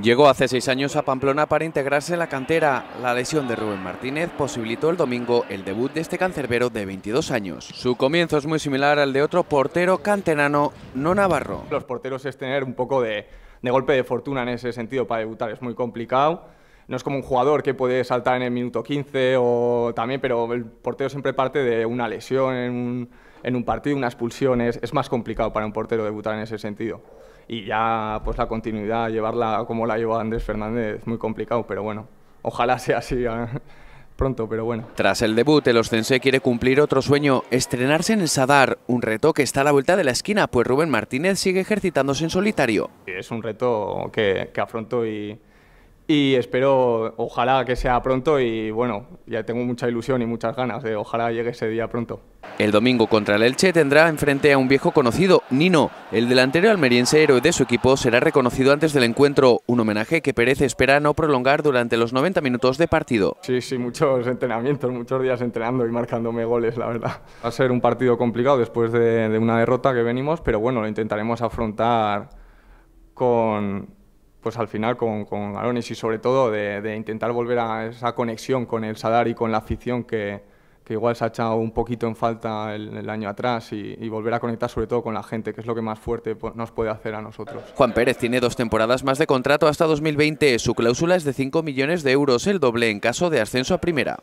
Llegó hace seis años a Pamplona para integrarse en la cantera. La lesión de Rubén Martínez posibilitó el domingo el debut de este cancerbero de 22 años. Su comienzo es muy similar al de otro portero canterano, no Navarro. Los porteros es tener un poco de, golpe de fortuna en ese sentido para debutar, es muy complicado. No es como un jugador que puede saltar en el minuto 15 o también, pero el portero siempre parte de una lesión, en un en un partido, unas expulsión, es, más complicado para un portero debutar en ese sentido. Y ya pues la continuidad, llevarla como la llevó Andrés Fernández, muy complicado, pero bueno, ojalá sea así ¿eh? pronto, pero bueno. Tras el debut, el Ostense quiere cumplir otro sueño, estrenarse en el Sadar, un reto que está a la vuelta de la esquina, pues Rubén Martínez sigue ejercitándose en solitario. Es un reto que, que afronto y y espero, ojalá que sea pronto y bueno, ya tengo mucha ilusión y muchas ganas de ojalá llegue ese día pronto. El domingo contra el Elche tendrá enfrente a un viejo conocido, Nino. El delantero almeriense héroe de su equipo será reconocido antes del encuentro, un homenaje que Pérez espera no prolongar durante los 90 minutos de partido. Sí, sí, muchos entrenamientos, muchos días entrenando y marcándome goles, la verdad. Va a ser un partido complicado después de, de una derrota que venimos, pero bueno, lo intentaremos afrontar con pues al final con, con y sobre todo de, intentar volver a esa conexión con el Sadar y con la afición que, igual se ha echado un poquito en falta el, año atrás y, y, volver a conectar sobre todo con la gente, que es lo que más fuerte nos puede hacer a nosotros. Juan Pérez tiene dos temporadas más de contrato hasta 2020. Su cláusula es de 5 millones de euros, el doble en caso de ascenso a primera.